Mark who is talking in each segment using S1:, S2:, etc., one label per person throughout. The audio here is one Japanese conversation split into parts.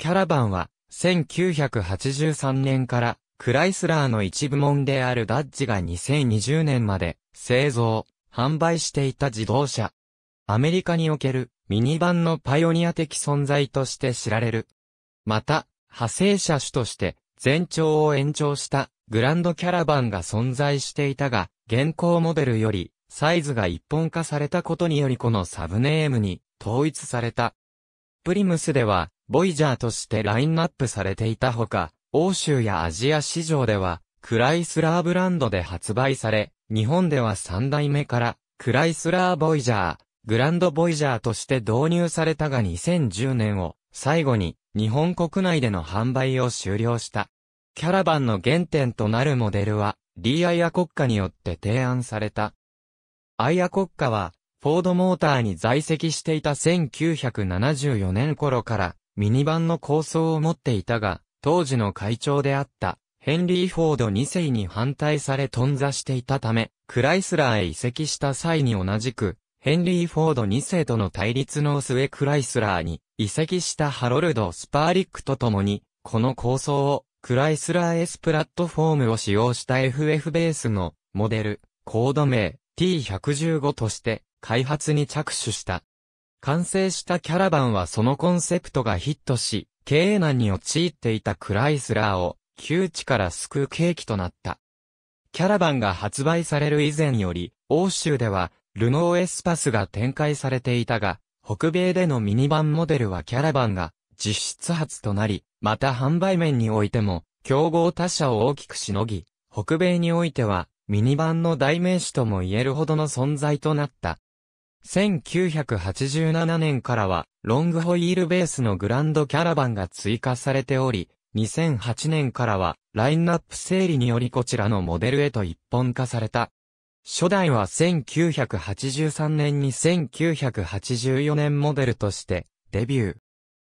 S1: キャラバンは、1983年から、クライスラーの一部門であるダッジが2020年まで、製造、販売していた自動車。アメリカにおける、ミニバンのパイオニア的存在として知られる。また、派生車種として、全長を延長した、グランドキャラバンが存在していたが、現行モデルより、サイズが一本化されたことによりこのサブネームに、統一された。プリムスでは、ボイジャーとしてラインナップされていたほか、欧州やアジア市場では、クライスラーブランドで発売され、日本では3代目から、クライスラーボイジャー、グランドボイジャーとして導入されたが2010年を最後に日本国内での販売を終了した。キャラバンの原点となるモデルは、リーアイア国家によって提案された。アイア国家は、フォードモーターに在籍していた1974年頃から、ミニバンの構想を持っていたが、当時の会長であった、ヘンリー・フォード2世に反対され頓挫していたため、クライスラーへ移籍した際に同じく、ヘンリー・フォード2世との対立の末クライスラーに移籍したハロルド・スパーリックと共に、この構想をクライスラー S プラットフォームを使用した FF ベースのモデル、コード名 T115 として開発に着手した。完成したキャラバンはそのコンセプトがヒットし、経営難に陥っていたクライスラーを窮地から救う契機となった。キャラバンが発売される以前より、欧州ではルノーエスパスが展開されていたが、北米でのミニバンモデルはキャラバンが実質発となり、また販売面においても、競合他社を大きくしのぎ、北米においては、ミニバンの代名詞とも言えるほどの存在となった。1987年からは、ロングホイールベースのグランドキャラバンが追加されており、2008年からは、ラインナップ整理によりこちらのモデルへと一本化された。初代は1983年に1984年モデルとしてデビュー。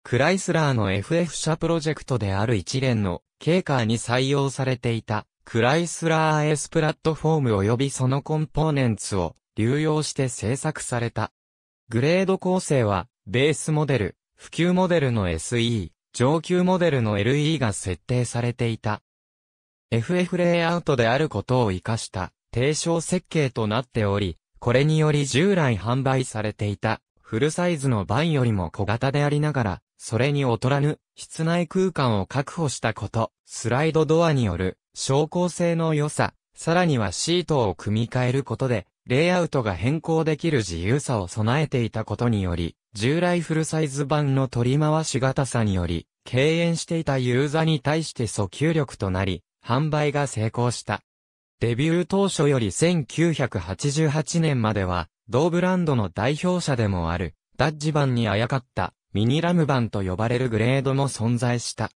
S1: クライスラーの FF 社プロジェクトである一連のケーカーに採用されていたクライスラー S プラットフォーム及びそのコンポーネンツを流用して制作された。グレード構成は、ベースモデル、普及モデルの SE、上級モデルの LE が設定されていた。FF レイアウトであることを活かした低床設計となっており、これにより従来販売されていたフルサイズのバンよりも小型でありながら、それに劣らぬ室内空間を確保したこと、スライドドアによる昇降性の良さ、さらにはシートを組み替えることでレイアウトが変更できる自由さを備えていたことにより、従来フルサイズ版の取り回し型さにより、敬遠していたユーザーに対して訴求力となり、販売が成功した。デビュー当初より1988年までは、同ブランドの代表者でもある、ダッジ版にあやかった、ミニラム版と呼ばれるグレードも存在した。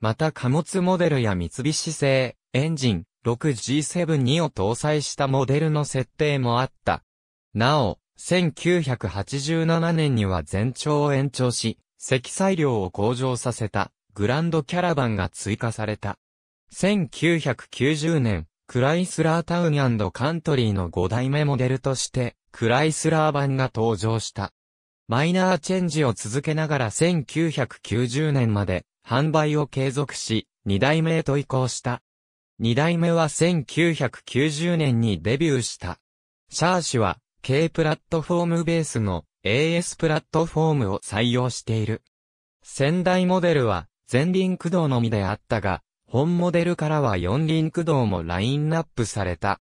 S1: また貨物モデルや三菱製、エンジン、6G7 2を搭載したモデルの設定もあった。なお、1987年には全長を延長し、積載量を向上させたグランドキャラバンが追加された。1990年、クライスラータウンカントリーの5代目モデルとして、クライスラー版が登場した。マイナーチェンジを続けながら1990年まで販売を継続し、2代目へと移行した。二代目は1990年にデビューした。シャーシは、軽プラットフォームベースの AS プラットフォームを採用している。先代モデルは、前輪駆動のみであったが、本モデルからは四輪駆動もラインナップされた。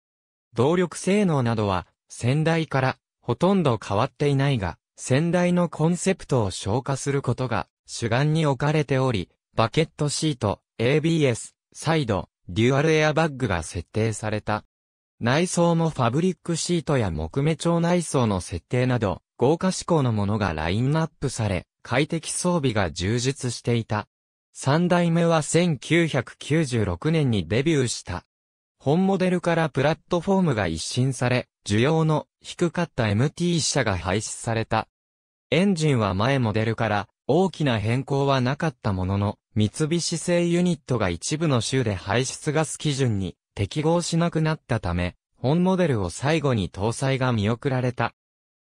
S1: 動力性能などは、先代からほとんど変わっていないが、先代のコンセプトを消化することが主眼に置かれており、バケットシート、ABS、サイド、デュアルエアバッグが設定された。内装もファブリックシートや木目調内装の設定など、豪華志向のものがラインナップされ、快適装備が充実していた。三代目は1996年にデビューした。本モデルからプラットフォームが一新され、需要の低かった MT 車が廃止された。エンジンは前モデルから大きな変更はなかったものの、三菱製ユニットが一部の州で排出ガス基準に適合しなくなったため、本モデルを最後に搭載が見送られた。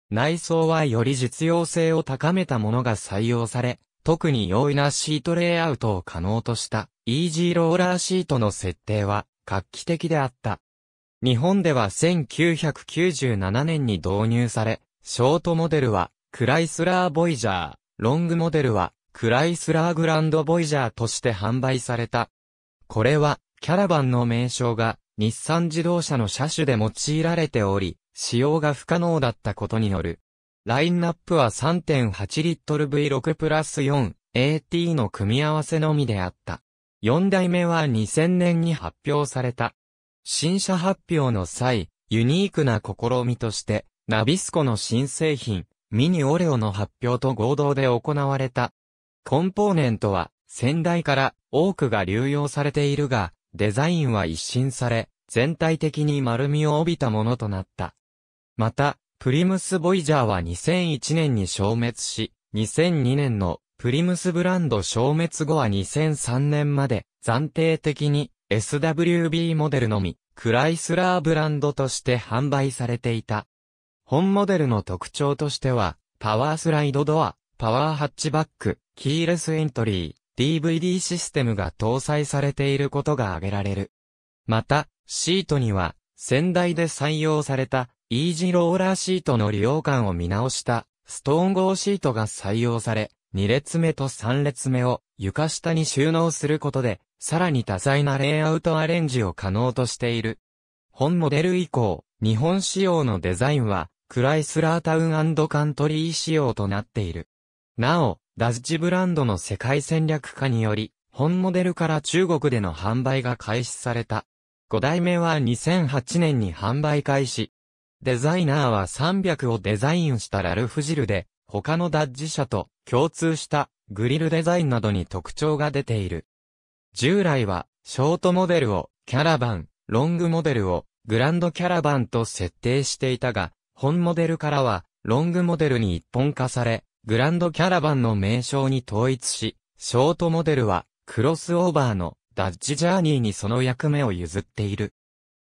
S1: 内装はより実用性を高めたものが採用され、特に容易なシートレイアウトを可能としたイージーローラーシートの設定は画期的であった。日本では1997年に導入され、ショートモデルはクライスラーボイジャー、ロングモデルは、クライスラーグランドボイジャーとして販売された。これは、キャラバンの名称が、日産自動車の車種で用いられており、使用が不可能だったことによる。ラインナップは3.8リットル V6 プラス 4AT の組み合わせのみであった。4代目は2000年に発表された。新車発表の際、ユニークな試みとして、ナビスコの新製品、ミニオレオの発表と合同で行われた。コンポーネントは、先代から多くが流用されているが、デザインは一新され、全体的に丸みを帯びたものとなった。また、プリムス・ボイジャーは2001年に消滅し、2002年のプリムスブランド消滅後は2003年まで暫定的に SWB モデルのみ、クライスラーブランドとして販売されていた。本モデルの特徴としては、パワースライドドア、パワーハッチバック、キーレスエントリー、DVD システムが搭載されていることが挙げられる。また、シートには、先代で採用された、イージーローラーシートの利用感を見直した、ストーンゴーシートが採用され、2列目と3列目を床下に収納することで、さらに多彩なレイアウトアレンジを可能としている。本モデル以降、日本仕様のデザインは、クライスラータウンカントリー仕様となっている。なお、ダッチブランドの世界戦略化により、本モデルから中国での販売が開始された。5代目は2008年に販売開始。デザイナーは300をデザインしたラルフジルで、他のダッジ社と共通したグリルデザインなどに特徴が出ている。従来は、ショートモデルをキャラバン、ロングモデルをグランドキャラバンと設定していたが、本モデルからは、ロングモデルに一本化され、グランドキャラバンの名称に統一し、ショートモデルは、クロスオーバーのダッジジャーニーにその役目を譲っている。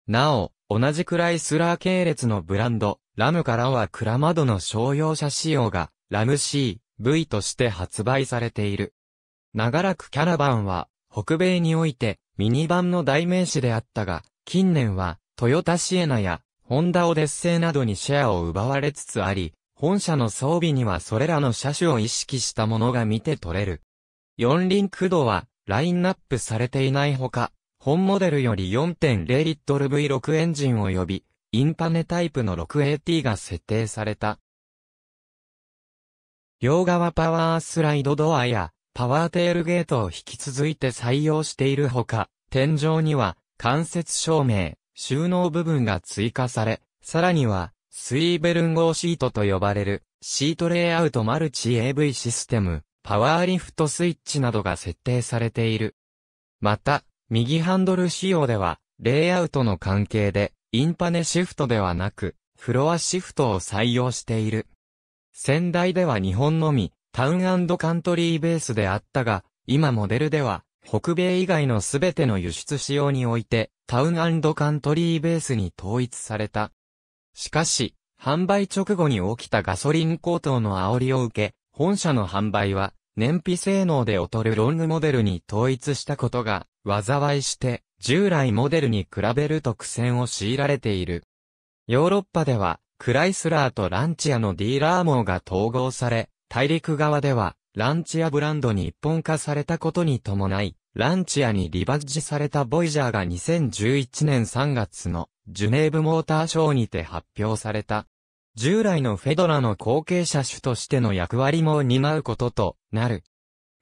S1: なお、同じくライスラー系列のブランド、ラムからはクラマドの商用車仕様が、ラム C、V として発売されている。長らくキャラバンは、北米において、ミニバンの代名詞であったが、近年は、トヨタシエナや、ホンダオデッセイなどにシェアを奪われつつあり、本社の装備にはそれらの車種を意識したものが見て取れる。四輪駆動はラインナップされていないほか、本モデルより4.0リットル V6 エンジン及び、インパネタイプの 6AT が設定された。両側パワースライドドアやパワーテールゲートを引き続いて採用しているほか、天井には間接照明、収納部分が追加され、さらには、スイーベルン号シートと呼ばれる、シートレイアウトマルチ AV システム、パワーリフトスイッチなどが設定されている。また、右ハンドル仕様では、レイアウトの関係で、インパネシフトではなく、フロアシフトを採用している。先代では日本のみ、タウンカントリーベースであったが、今モデルでは、北米以外のすべての輸出仕様において、タウンカントリーベースに統一された。しかし、販売直後に起きたガソリン高騰の煽りを受け、本社の販売は、燃費性能で劣るロングモデルに統一したことが、災いして、従来モデルに比べると苦戦を強いられている。ヨーロッパでは、クライスラーとランチアのディーラー網が統合され、大陸側では、ランチアブランドに一本化されたことに伴い、ランチアにリバッジされたボイジャーが2011年3月のジュネーブモーターショーにて発表された。従来のフェドラの後継者種としての役割も担うこととなる。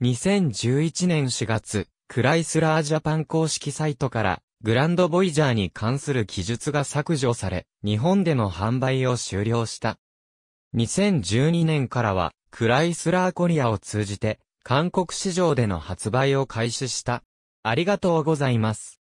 S1: 2011年4月、クライスラージャパン公式サイトからグランドボイジャーに関する記述が削除され、日本での販売を終了した。2012年からは、クライスラーコリアを通じて、韓国市場での発売を開始した。ありがとうございます。